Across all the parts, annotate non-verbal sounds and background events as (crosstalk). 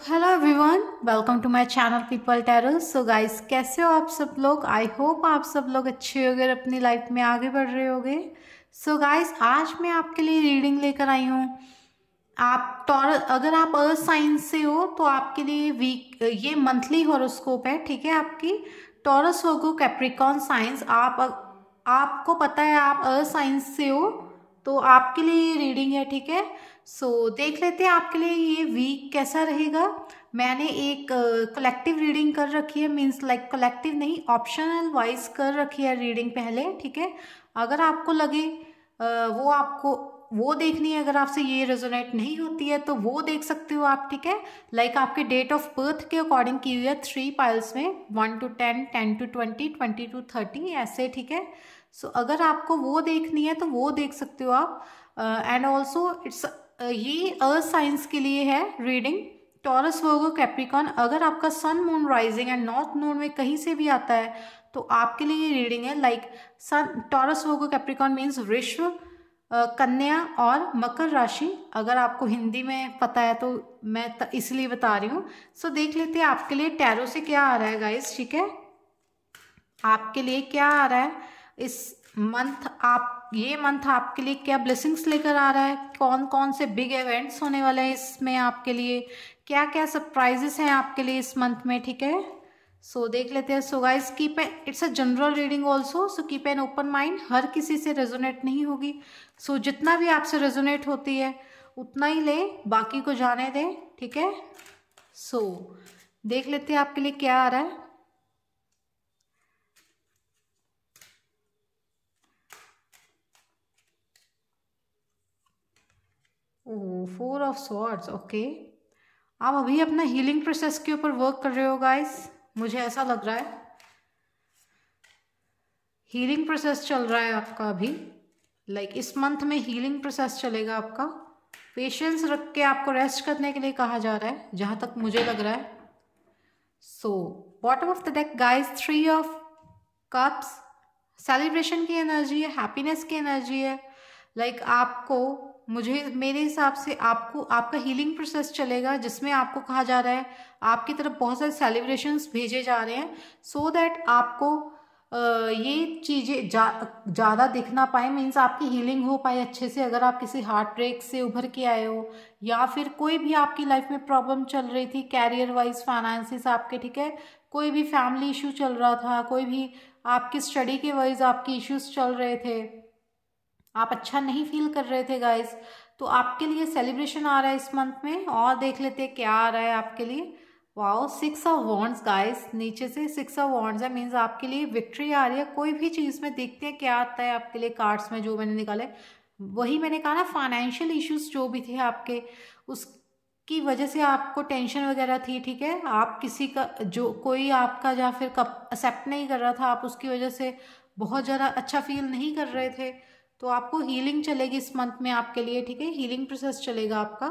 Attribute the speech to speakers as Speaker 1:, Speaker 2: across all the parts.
Speaker 1: hello everyone welcome to my channel people tarot so guys कैसे हो आप सब लोग आई होप आप सब लोग अच्छे हो और अपनी लाइफ में आगे बढ़ रहे होगे सो गाइस आज मैं आपके लिए रीडिंग लेकर आई हूँ आप टॉर अगर आप अर्थ साइंस से हो तो आपके लिए वीक ये मंथली हॉरोस्कोप है ठीक है आपकी टॉरस होगो कैप्रिकॉन साइंस आप आपको पता है आप अर्थ साइंस से हो तो आपके लिए ये रीडिंग है ठीक है सो so, देख लेते हैं आपके लिए ये वीक कैसा रहेगा मैंने एक कलेक्टिव uh, रीडिंग कर रखी है मीन्स लाइक कलेक्टिव नहीं ऑप्शनल वाइज कर रखी है रीडिंग पहले ठीक है अगर आपको लगे uh, वो आपको वो देखनी है अगर आपसे ये रेजोनेट नहीं होती है तो वो देख सकते हो आप ठीक है लाइक like आपके डेट ऑफ बर्थ के अकॉर्डिंग की हुई है थ्री पाइल्स में one to ten ten to twenty twenty to thirty ऐसे ठीक है सो अगर आपको वो देखनी है तो वो देख सकते हो आप एंड ऑल्सो इट्स ये अर्थ साइंस के लिए है रीडिंग टॉरस वर्गो कैप्रिकॉन अगर आपका sun moon rising and north node में कहीं से भी आता है तो आपके लिए ये रीडिंग है like sun Taurus Virgo Capricorn means विश्व कन्या और मकर राशि अगर आपको हिंदी में पता है तो मैं इसलिए बता रही हूँ सो so, देख लेते हैं आपके लिए टैरो से क्या आ रहा है गाइस ठीक है आपके लिए क्या आ रहा है इस मंथ आप ये मंथ आपके लिए क्या ब्लेसिंग्स लेकर आ रहा है कौन कौन से बिग इवेंट्स होने वाले हैं इसमें आपके लिए क्या क्या सरप्राइजेस हैं आपके लिए इस मंथ में ठीक है सो so, देख लेते हैं so guys keep an it's a general reading also so keep an open mind हर किसी से रेजोनेट नहीं होगी सो so, जितना भी आपसे रेजोनेट होती है उतना ही लें बाकी को जाने दें ठीक है सो so, देख लेते हैं आपके लिए क्या आ रहा है oh four of swords okay आप अभी अपना हीलिंग प्रोसेस के ऊपर वर्क कर रहे हो गाइस मुझे ऐसा लग रहा है हीलिंग प्रोसेस चल रहा है आपका अभी लाइक like, इस मंथ में हीलिंग प्रोसेस चलेगा आपका पेशेंस रख के आपको रेस्ट करने के लिए कहा जा रहा है जहाँ तक मुझे लग रहा है so bottom of the deck guys three of cups celebration की एनर्जी है हैप्पीनेस की एनर्जी है लाइक like, आपको मुझे मेरे हिसाब से आपको आपका हीलिंग प्रोसेस चलेगा जिसमें आपको कहा जा रहा है आपकी तरफ बहुत सारे सेलिब्रेशंस भेजे जा रहे हैं सो so दैट आपको ये चीज़ें ज़्यादा जा, दिखना पाए मीन्स आपकी हीलिंग हो पाए अच्छे से अगर आप किसी हार्ट ब्रेक से उभर के आए हो या फिर कोई भी आपकी लाइफ में प्रॉब्लम चल रही थी कैरियर वाइज फाइनेंसिस आपके ठीक है कोई भी फैमिली इशू चल रहा था कोई भी आपकी स्टडी के वाइज आपके इश्यूज चल रहे थे आप अच्छा नहीं फील कर रहे थे गाइस तो आपके लिए सेलिब्रेशन आ रहा है इस मंथ में और देख लेते क्या आ रहा है आपके लिए wow six of wands guys नीचे से सिक्स ऑफ वॉन्ड्स है मीन्स आपके लिए विक्ट्री आ रही है कोई भी चीज़ में देखते हैं क्या आता है आपके लिए कार्ड्स में जो मैंने निकाले वही मैंने कहा ना फाइनेंशियल इश्यूज जो भी थे आपके उसकी वजह से आपको टेंशन वगैरह थी ठीक है आप किसी का जो कोई आपका या फिर कप एक्सेप्ट नहीं कर रहा था आप उसकी वजह से बहुत ज़्यादा अच्छा फील नहीं कर रहे थे तो आपको हीलिंग चलेगी इस मंथ में आपके लिए ठीक है हीलिंग प्रोसेस चलेगा आपका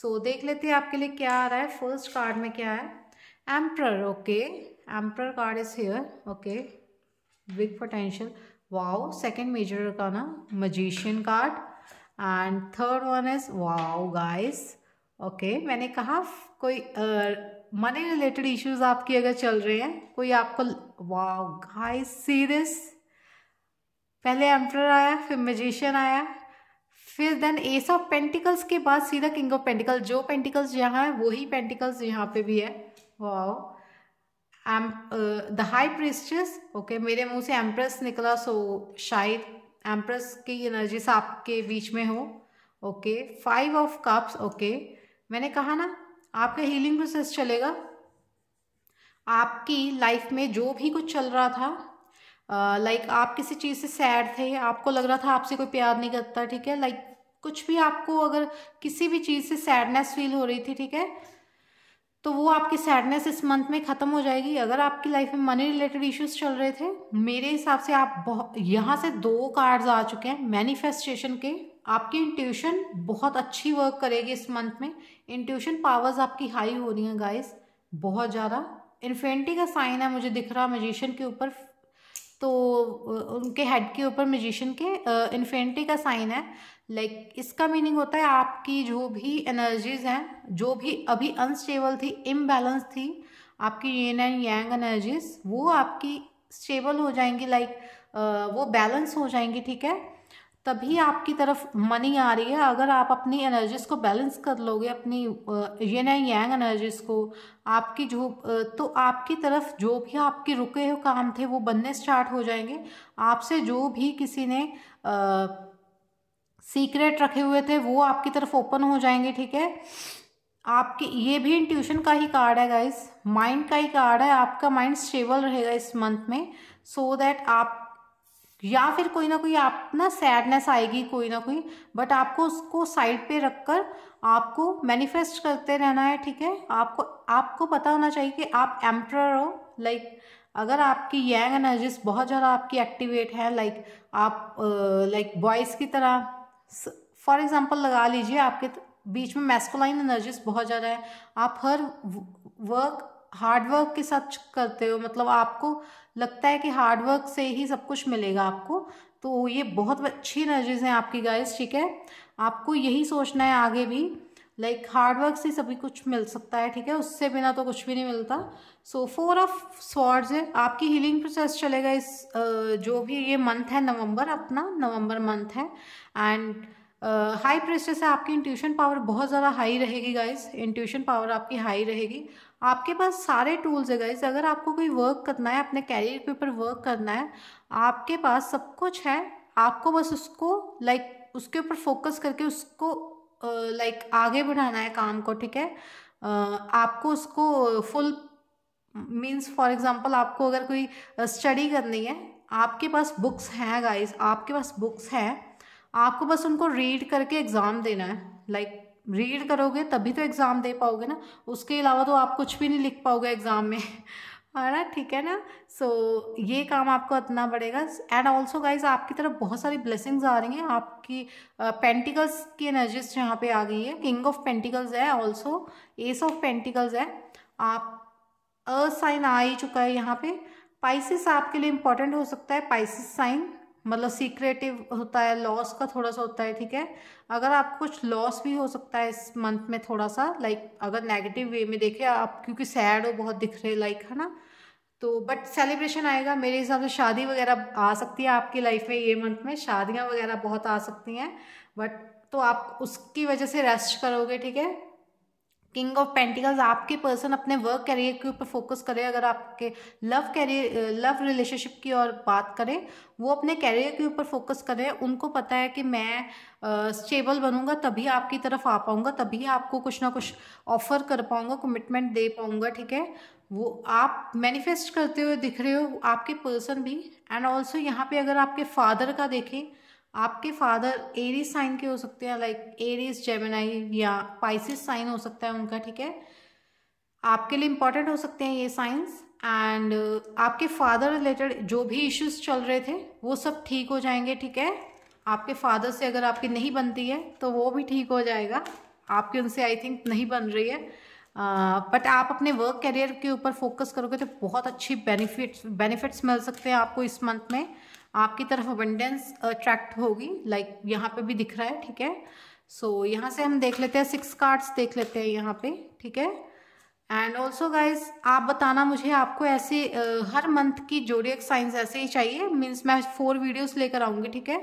Speaker 1: सो so, देख लेते हैं आपके लिए क्या आ रहा है फर्स्ट कार्ड में क्या है emperor okay emperor card is here okay big potential wow second major का ना magician card and third one is wow guys okay मैंने कहा कोई मनी रिलेटेड इश्यूज आपकी अगर चल रहे हैं कोई आपको वाओ गाइस सी दिस पहले एम्प्रर आया फिर मजिशियन आया फिर देन एस ऑफ पेंटिकल्स के बाद सीधा किंग ऑफ पेंटिकल्स जो पेंटिकल्स यहाँ है वही पेंटिकल्स यहाँ पे भी है wow um the high priestess okay मेरे मुंह से एम्प्रेस निकला सो शायद एम्प्रेस की एनर्जीज आपके बीच में हो okay five of cups okay मैंने कहा ना आपका हीलिंग प्रोसेस चलेगा आपकी लाइफ में जो भी कुछ चल रहा था लाइक uh, like, आप किसी चीज़ से सैड थे आपको लग रहा था आपसे कोई प्यार नहीं करता ठीक है लाइक like, कुछ भी आपको अगर किसी भी चीज़ से सैडनेस फील हो रही थी ठीक है तो वो आपकी सैडनेस इस मंथ में ख़त्म हो जाएगी अगर आपकी लाइफ में मनी रिलेटेड इश्यूज चल रहे थे मेरे हिसाब से आप बहुत यहाँ से दो कार्ड्स आ चुके हैं मैनिफेस्टेशन के आपकी इंट्यूशन बहुत अच्छी वर्क करेगी इस मंथ में इंट्यूशन पावर्स आपकी हाई हो रही हैं गाइस बहुत ज़्यादा इन्फेंटी का साइन है मुझे दिख रहा है मजिशियन के ऊपर तो उनके हेड के ऊपर मजिशन के इन्फेंट्री का साइन है लाइक like, इसका मीनिंग होता है आपकी जो भी एनर्जीज हैं जो भी अभी अनस्टेबल थी इम्बैलेंस थी आपकी येन एंड यंग एनर्जीज वो आपकी स्टेबल हो जाएंगी लाइक like, वो बैलेंस हो जाएंगी ठीक है तभी आपकी तरफ मनी आ रही है अगर आप अपनी एनर्जीज को बैलेंस कर लोगे अपनी ये ना यंग एनर्जीज को आपकी जो तो आपकी तरफ जो भी आपके रुके हुए काम थे वो बनने स्टार्ट हो जाएंगे आपसे जो भी किसी ने सीक्रेट रखे हुए थे वो आपकी तरफ ओपन हो जाएंगे ठीक है आपके ये भी इंट्यूशन का ही कार्ड है गाइस माइंड का ही कार्ड है आपका माइंड स्टेबल रहेगा इस मंथ में सो so दैट आप या फिर कोई ना कोई आप ना सैडनेस आएगी कोई ना कोई बट आपको उसको साइड पे रखकर आपको मैनिफेस्ट करते रहना है ठीक है आपको आपको पता होना चाहिए कि आप एम्प्रर हो लाइक अगर आपकी यंग एनर्जीज बहुत ज़्यादा आपकी एक्टिवेट है लाइक आप लाइक बॉयज़ की तरह फॉर एग्जांपल लगा लीजिए आपके बीच में मैस्कुलाइन एनर्जीज बहुत ज़्यादा है आप हर वर्क हार्ड वर्क के साथ करते हो मतलब आपको लगता है कि हार्डवर्क से ही सब कुछ मिलेगा आपको तो ये बहुत अच्छी एनर्जीज हैं आपकी गाइस ठीक है आपको यही सोचना है आगे भी लाइक हार्डवर्क से सभी कुछ मिल सकता है ठीक है उससे बिना तो कुछ भी नहीं मिलता सो फोर ऑफ स्वॉर्ड्स है आपकी हीलिंग प्रोसेस चलेगा इस जो भी ये मंथ है नवंबर अपना नवंबर मंथ है एंड हाई प्रेशर से आपकी इंट्यूशन पावर बहुत ज़्यादा हाई रहेगी गाइस इंट्यूशन पावर आपकी हाई रहेगी आपके पास सारे टूल्स है गाइज अगर आपको कोई वर्क करना है अपने कैरियर के ऊपर वर्क करना है आपके पास सब कुछ है आपको बस उसको लाइक like, उसके ऊपर फोकस करके उसको लाइक uh, like, आगे बढ़ाना है काम को ठीक है uh, आपको उसको फुल मीन्स फॉर एग्जांपल आपको अगर कोई स्टडी करनी है आपके पास बुक्स हैं गाइज आपके पास बुक्स हैं आपको बस उनको रीड करके एग्ज़ाम देना है लाइक like, रीड करोगे तभी तो एग्ज़ाम दे पाओगे ना उसके अलावा तो आप कुछ भी नहीं लिख पाओगे एग्ज़ाम में (laughs) है हाँ ना ठीक है ना सो so, ये काम आपको इतना पड़ेगा एंड ऑल्सो गाइज आपकी तरफ बहुत सारी ब्लेसिंग्स आ रही हैं आपकी पेंटिकल्स uh, की एनर्जीज यहाँ पे आ गई है किंग ऑफ पेंटिकल्स है ऑल्सो एस ऑफ पेंटिकल्स है आप अ साइन आ ही चुका है यहाँ पे पाइसिस आपके लिए इंपॉर्टेंट हो सकता है पाइसिस साइन मतलब सीक्रेटिव होता है लॉस का थोड़ा सा होता है ठीक है अगर आप कुछ लॉस भी हो सकता है इस मंथ में थोड़ा सा लाइक अगर नेगेटिव वे में देखें आप क्योंकि सैड हो बहुत दिख रहे लाइक है ना तो बट सेलिब्रेशन आएगा मेरे हिसाब से शादी वगैरह आ सकती है आपकी लाइफ में ये मंथ में शादियाँ वगैरह बहुत आ सकती हैं बट तो आप उसकी वजह से रेस्ट करोगे ठीक है किंग ऑफ पेंटिकल्स आपके पर्सन अपने वर्क करियर के ऊपर फोकस करें अगर आपके लव कैरियर लव रिलेशनशिप की और बात करें वो अपने कैरियर के ऊपर फोकस करें उनको पता है कि मैं स्टेबल uh, बनूंगा तभी आपकी तरफ आ पाऊंगा तभी आपको कुछ ना कुछ ऑफर कर पाऊंगा कमिटमेंट दे पाऊंगा ठीक है वो आप मैनिफेस्ट करते हुए दिख रहे हो आपके पर्सन भी एंड ऑल्सो यहाँ पे अगर आपके फादर का देखें आपके फादर एरीज साइन के हो सकते हैं लाइक एरीज जेमिनाई या पाइसिस साइन हो सकता है उनका ठीक है आपके लिए इंपॉर्टेंट हो सकते हैं ये साइंस एंड आपके फादर रिलेटेड जो भी इश्यूज चल रहे थे वो सब ठीक हो जाएंगे ठीक है आपके फादर से अगर आपकी नहीं बनती है तो वो भी ठीक हो जाएगा आपके उनसे आई थिंक नहीं बन रही है बट uh, आप अपने वर्क करियर के ऊपर फोकस करोगे तो बहुत अच्छी बेनिफिट्स बेनिफिट्स मिल सकते हैं आपको इस मंथ में आपकी तरफ अबंडेंस अट्रैक्ट होगी लाइक like यहाँ पे भी दिख रहा है ठीक है सो so, यहाँ से हम देख लेते हैं सिक्स कार्ड्स देख लेते हैं यहाँ पे ठीक है एंड ऑल्सो गाइज आप बताना मुझे आपको ऐसे uh, हर मंथ की एक साइंस ऐसे ही चाहिए मीन्स मैं फोर वीडियोस लेकर आऊँगी ठीक है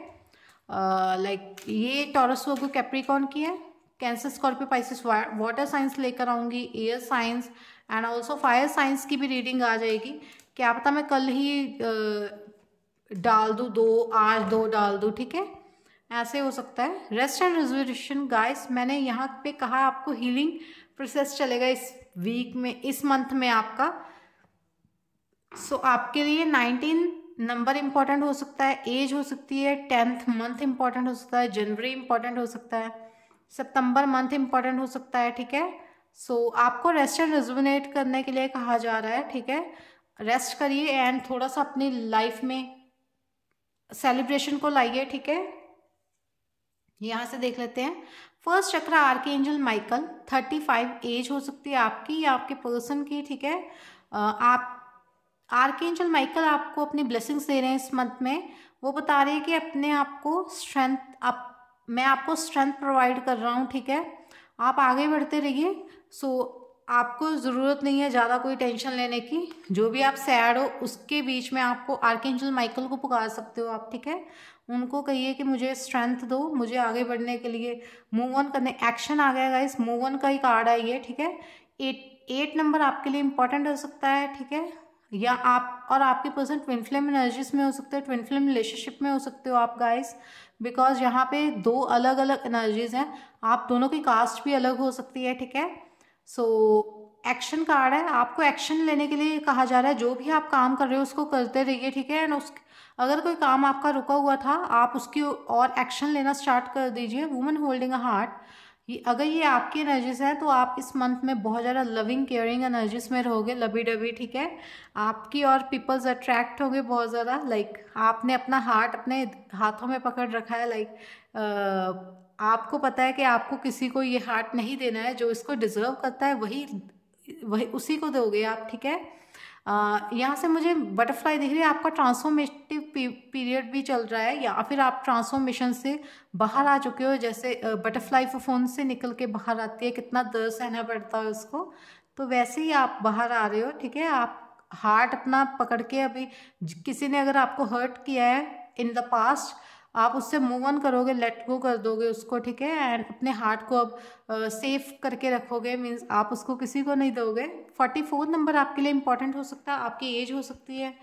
Speaker 1: लाइक uh, like, ये टॉरस को कैप्रिकॉन की है Cancer Scorpio Pisces water signs लेकर आऊँगी air signs and also fire signs की भी रीडिंग आ जाएगी क्या पता मैं कल ही uh, डाल दूँ दो आज दो डाल दूँ ठीक है ऐसे हो सकता है रेस्ट एंड रिजर्वेशन गाइस मैंने यहाँ पे कहा आपको हीलिंग प्रोसेस चलेगा इस वीक में इस मंथ में आपका सो so, आपके लिए नाइनटीन नंबर इम्पॉर्टेंट हो सकता है एज हो सकती है टेंथ मंथ इम्पॉर्टेंट हो सकता है जनवरी इम्पॉर्टेंट हो सकता है सितंबर मंथ इम्पॉर्टेंट हो सकता है ठीक है सो so, आपको रेस्ट एंड रिजुविनेट करने के लिए कहा जा रहा है ठीक है रेस्ट करिए एंड थोड़ा सा अपनी लाइफ में सेलिब्रेशन को लाइए ठीक है यहाँ से देख लेते हैं फर्स्ट चक्र आर के angel Michael thirty five age हो सकती है आपकी या आपके पर्सन की ठीक है आप आर के एंजल माइकल आपको अपनी ब्लेसिंग्स दे रहे हैं इस मंथ में वो बता रहे हैं कि अपने आप को स्ट्रेंथ आप मैं आपको स्ट्रेंथ प्रोवाइड कर रहा हूँ ठीक है आप आगे बढ़ते रहिए सो आपको ज़रूरत नहीं है ज़्यादा कोई टेंशन लेने की जो भी आप सैड हो उसके बीच में आपको आर्केंजल माइकल को पुकार सकते हो आप ठीक है उनको कहिए कि मुझे स्ट्रेंथ दो मुझे आगे बढ़ने के लिए मूव ऑन करने एक्शन आ गया इस मूव ऑन का ही कार्ड आई है ठीक है एट एट नंबर आपके लिए इंपॉर्टेंट हो सकता है ठीक है या आप और आपके पर्सन ट्विन फिल्म एनर्जीज में हो सकते हो ट्विन फिल्म रिलेशनशिप में हो सकते हो आप गाइस बिकॉज यहाँ पे दो अलग अलग एनर्जीज हैं आप दोनों की कास्ट भी अलग हो सकती है ठीक है सो एक्शन कार्ड है आपको एक्शन लेने के लिए कहा जा रहा है जो भी आप काम कर रहे हो उसको करते रहिए ठीक है एंड उस अगर कोई काम आपका रुका हुआ था आप उसकी और एक्शन लेना स्टार्ट कर दीजिए वुमेन होल्डिंग अ हार्ट ये अगर ये आपकी एनर्जीज है तो आप इस मंथ में बहुत ज़्यादा लविंग केयरिंग एनर्जीज में रहोगे लबी डबी ठीक है आपकी और पीपल्स अट्रैक्ट होंगे बहुत ज़्यादा लाइक आपने अपना हार्ट अपने हाथों में पकड़ रखा है लाइक आपको पता है कि आपको किसी को ये हार्ट नहीं देना है जो इसको डिज़र्व करता है वही वही उसी को दोगे आप ठीक है यहाँ से मुझे बटरफ्लाई दिख रही है आपका ट्रांसफॉर्मेटिव पीरियड भी चल रहा है या फिर आप ट्रांसफॉर्मेशन से बाहर आ चुके हो जैसे बटरफ्लाई फोन से निकल के बाहर आती है कितना दर्द सहना पड़ता है उसको तो वैसे ही आप बाहर आ रहे हो ठीक है आप हार्ट अपना पकड़ के अभी किसी ने अगर आपको हर्ट किया है इन द पास्ट आप उससे मूव ऑन करोगे लेट गो कर दोगे उसको ठीक है एंड अपने हार्ट को अब सेफ करके रखोगे मीन्स आप उसको किसी को नहीं दोगे फोर्टी फोर नंबर आपके लिए इंपॉर्टेंट हो सकता है आपकी एज हो सकती है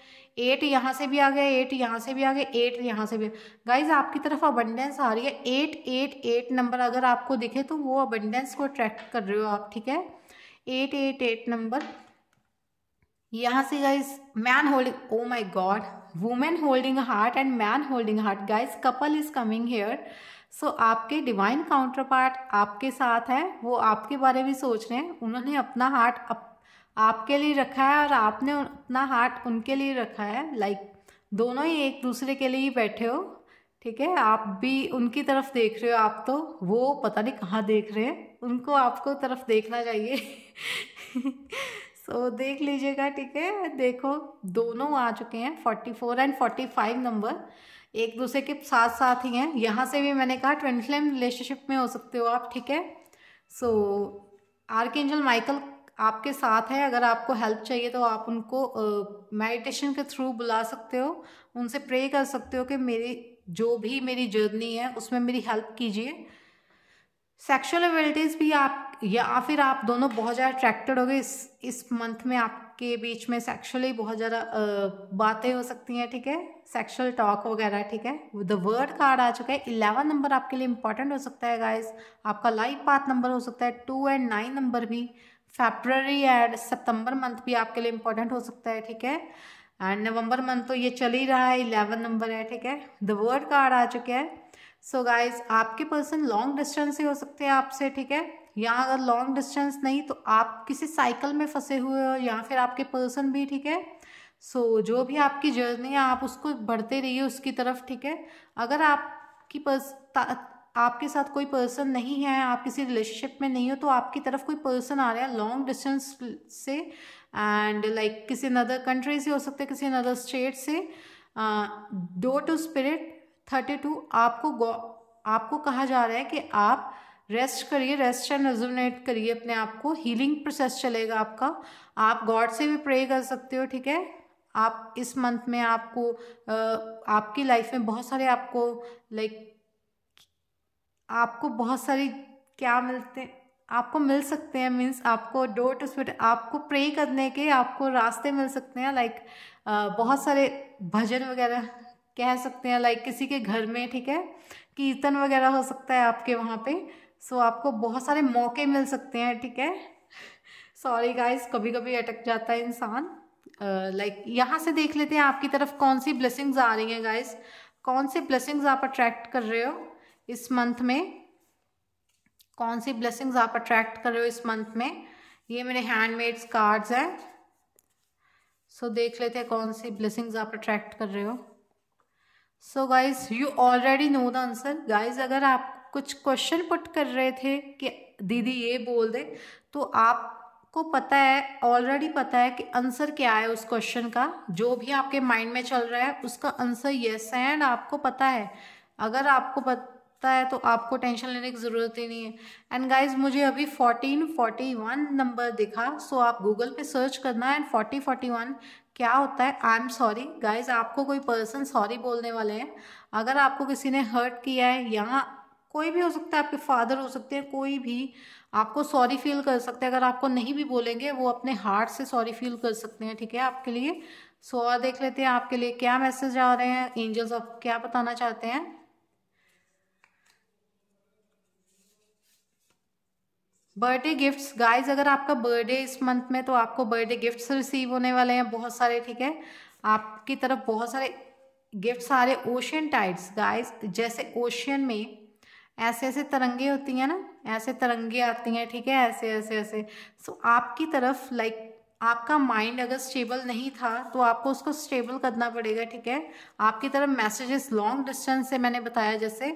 Speaker 1: एट यहाँ से भी आ गया एट यहाँ से भी आ गया एट यहाँ से भी गाइज आपकी तरफ अबंडेंस आ रही है एट एट एट नंबर अगर आपको दिखे तो वो अबंडेंस को अट्रैक्ट कर रहे हो आप ठीक है एट एट एट नंबर यहाँ से guys man holding oh my god women holding heart and man holding heart guys couple is coming here so आपके डिवाइन काउंटर पार्ट आपके साथ है वो आपके बारे में सोच रहे हैं उन्होंने अपना हार्ट अप, आपके लिए रखा है और आपने अपना हार्ट उनके लिए रखा है लाइक like, दोनों ही एक दूसरे के लिए ही बैठे हो ठीक है आप भी उनकी तरफ देख रहे हो आप तो वो पता नहीं कहाँ देख रहे हैं उनको आपको तरफ देखना चाहिए (laughs) सो so, देख लीजिएगा ठीक है देखो दोनों आ चुके हैं forty four and forty five number एक दूसरे के साथ साथ ही हैं यहाँ से भी मैंने कहा ट्वेंट फ्लेम रिलेशनशिप में हो सकते हो आप ठीक है सो आर्क एंजल माइकल आपके साथ है अगर आपको हेल्प चाहिए तो आप उनको मेडिटेशन uh, के थ्रू बुला सकते हो उनसे प्रे कर सकते हो कि मेरी जो भी मेरी जर्नी है उसमें मेरी हेल्प कीजिए सेक्शुअल एबिलिटीज़ भी आप या फिर आप दोनों बहुत ज़्यादा अट्रैक्टेड हो गए इस इस मंथ में आपके बीच में सेक्शुअली बहुत ज़्यादा बातें हो सकती हैं ठीक है सेक्शुअल टॉक वगैरह ठीक है द वर्ड कार्ड आ चुका है इलेवन नंबर आपके लिए इंपॉर्टेंट हो सकता है गाइस आपका लाइफ पाथ नंबर हो सकता है टू एंड नाइन नंबर भी फेबररी एंड सितंबर मंथ भी आपके लिए इंपॉर्टेंट हो सकता है ठीक है एंड नवंबर मंथ तो ये चल ही रहा है इलेवन नंबर है ठीक है द वर्ड कार्ड आ चुका है सो so गाइज आपके पर्सन लॉन्ग डिस्टेंस ही हो सकते हैं आपसे ठीक है या अगर लॉन्ग डिस्टेंस नहीं तो आप किसी साइकिल में फंसे हुए हो या फिर आपके पर्सन भी ठीक है सो so, जो भी आपकी जर्नी है आप उसको बढ़ते रहिए उसकी तरफ ठीक है अगर आपकी पर्स आपके साथ कोई पर्सन नहीं है आप किसी रिलेशनशिप में नहीं हो तो आपकी तरफ कोई पर्सन आ रहा है लॉन्ग डिस्टेंस से एंड लाइक like, किसी अनदर कंट्री से हो सकता है किसी अनदर स्टेट से door to spirit thirty two आपको आपको कहा जा रहा है कि आप रेस्ट करिए रेस्ट एंड रेजोनेट करिए अपने आप को हीलिंग प्रोसेस चलेगा आपका आप गॉड से भी प्रे कर सकते हो ठीक है आप इस मंथ में आपको आपकी लाइफ में बहुत सारे आपको लाइक आपको बहुत सारी क्या मिलते हैं आपको मिल सकते हैं मीन्स आपको डोर टू स्पिट आपको प्रे करने के आपको रास्ते मिल सकते हैं लाइक बहुत सारे भजन वगैरह कह सकते हैं लाइक किसी के घर में ठीक है कीर्तन वगैरह हो सकता है आपके वहाँ पे सो so, आपको बहुत सारे मौके मिल सकते हैं ठीक है सॉरी गाइस कभी कभी अटक जाता है इंसान लाइक uh, like, यहाँ से देख लेते हैं आपकी तरफ कौन सी ब्लेसिंग्स आ रही हैं गाइस कौन सी ब्लेसिंग्स आप अट्रैक्ट कर रहे हो इस मंथ में कौन सी ब्लेसिंग्स आप अट्रैक्ट कर रहे हो इस मंथ में ये मेरे हैंडमेड्स कार्ड्स हैं सो so, देख लेते हैं कौन सी ब्लेसिंग्स आप अट्रैक्ट कर रहे हो so guys you already know the answer guys अगर आप कुछ क्वेश्चन पुट कर रहे थे कि दीदी ये बोल दे तो आपको पता है ऑलरेडी पता है कि आंसर क्या है उस क्वेश्चन का जो भी आपके माइंड में चल रहा है उसका आंसर येस है एंड आपको पता है अगर आपको पता है तो आपको टेंशन लेने की ज़रूरत ही नहीं है एंड गाइज मुझे अभी फोर्टीन फोर्टी वन नंबर दिखा सो आप गूगल पे सर्च करना एंड फोर्टी फोर्टी वन क्या होता है आई एम सॉरी गाइज आपको कोई पर्सन सॉरी बोलने वाले हैं अगर आपको किसी ने हर्ट किया है या कोई भी हो सकता है आपके फादर हो सकते हैं कोई भी आपको सॉरी फील कर सकते हैं अगर आपको नहीं भी बोलेंगे वो अपने हार्ट से सॉरी फील कर सकते हैं ठीक है आपके लिए सो और देख लेते हैं आपके लिए क्या मैसेज आ रहे हैं एंजल्स आप क्या बताना चाहते हैं बर्थडे गिफ्ट्स गाइस अगर आपका बर्थडे इस मंथ में तो आपको बर्थडे गिफ्ट्स रिसीव होने वाले हैं बहुत सारे ठीक है आपकी तरफ बहुत सारे गिफ्ट्स आ रहे ओशियन टाइड्स गाइस जैसे ओशियन में ऐसे ऐसे तरंगे होती हैं ना ऐसे तरंगे आती हैं ठीक है ऐसे ऐसे ऐसे सो so, आपकी तरफ लाइक like, आपका माइंड अगर स्टेबल नहीं था तो आपको उसको स्टेबल करना पड़ेगा ठीक है आपकी तरफ मैसेजेस लॉन्ग डिस्टेंस से मैंने बताया जैसे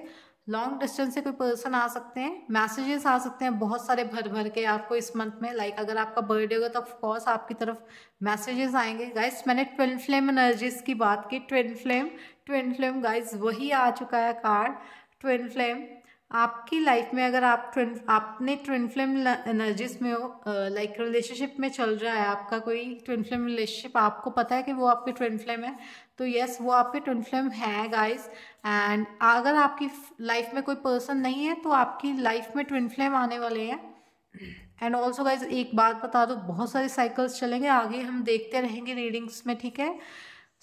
Speaker 1: लॉन्ग डिस्टेंस से कोई पर्सन आ सकते हैं मैसेजेस आ सकते हैं बहुत सारे भर भर के आपको इस मंथ में लाइक like, अगर आपका बर्थडे होगा तो ऑफकोर्स आपकी तरफ मैसेजेस आएंगे गाइस मैंने ट्विन फ्लेम एनर्जीज की बात की twin flame twin flame guys वही आ चुका है कार्ड ट्विन फ्लेम आपकी लाइफ में अगर आप ट्विन आपने ट्विन फ्लेम एनर्जीज में हो लाइक रिलेशनशिप में चल रहा है आपका कोई ट्विन फ्लेम रिलेशनशिप आपको पता है कि वो आपकी ट्विन फ्लेम है तो यस वो आपके ट्विन फ्लेम है गाइस एंड अगर आपकी लाइफ में कोई पर्सन नहीं है तो आपकी लाइफ में ट्विन फ्लेम आने वाले हैं एंड ऑल्सो गाइज एक बात बता दो बहुत सारे साइकिल्स चलेंगे आगे हम देखते रहेंगे रीडिंग्स में ठीक है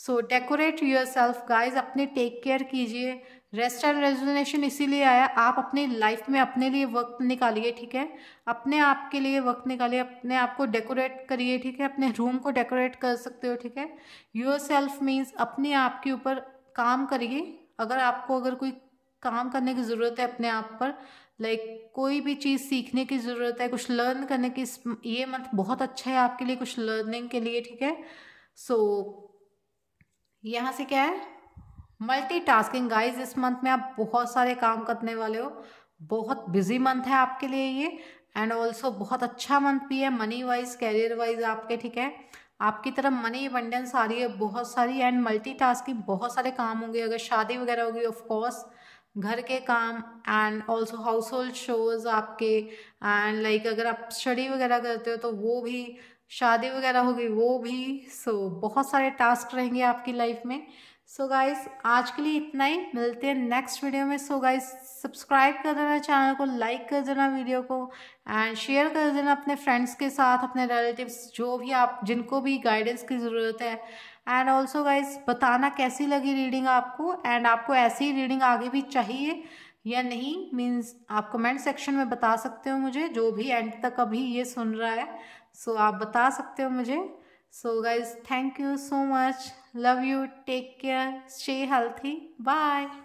Speaker 1: so decorate yourself guys अपने टेक केयर कीजिए रेस्ट एंड रेजुनेशन इसीलिए आया आप अपने लाइफ में अपने लिए वक्त निकालिए ठीक है अपने आप के लिए वक्त निकालिए अपने आप को डेकोरेट करिए ठीक है अपने रूम को डेकोरेट कर सकते हो ठीक है योर सेल्फ मीन्स अपने आप के ऊपर काम करिए अगर आपको अगर कोई काम करने की ज़रूरत है अपने आप पर लाइक like, कोई भी चीज़ सीखने की ज़रूरत है कुछ लर्न करने की ये मंथ बहुत अच्छा है आपके लिए कुछ लर्निंग के लिए ठीक है सो so, यहाँ से क्या है मल्टी टास्किंग गाइज इस मंथ में आप बहुत सारे काम करने वाले हो बहुत बिजी मंथ है आपके लिए ये एंड ऑल्सो बहुत अच्छा मंथ भी है मनी वाइज कैरियर वाइज आपके ठीक है आपकी तरफ मनी अबंडेंस आ रही है बहुत सारी एंड मल्टीटास्किंग बहुत सारे काम होंगे अगर शादी वगैरह होगी ऑफ कोर्स घर के काम and also household shows आपके एंड लाइक like अगर आप स्टडी वगैरह करते हो तो वो भी शादी वगैरह हो गई वो भी सो so, बहुत सारे टास्क रहेंगे आपकी लाइफ में सो so गाइस आज के लिए इतना ही मिलते हैं नेक्स्ट वीडियो में सो गाइस सब्सक्राइब कर देना चैनल को लाइक कर देना वीडियो को एंड शेयर कर देना अपने फ्रेंड्स के साथ अपने रिलेटिव्स जो भी आप जिनको भी गाइडेंस की ज़रूरत है एंड ऑल्सो गाइज बताना कैसी लगी रीडिंग आपको एंड आपको ऐसी रीडिंग आगे भी चाहिए या नहीं मीन्स आप कमेंट सेक्शन में बता सकते हो मुझे जो भी एंड तक अभी ये सुन रहा है सो so, आप बता सकते हो मुझे so guys thank you so much love you take care stay healthy bye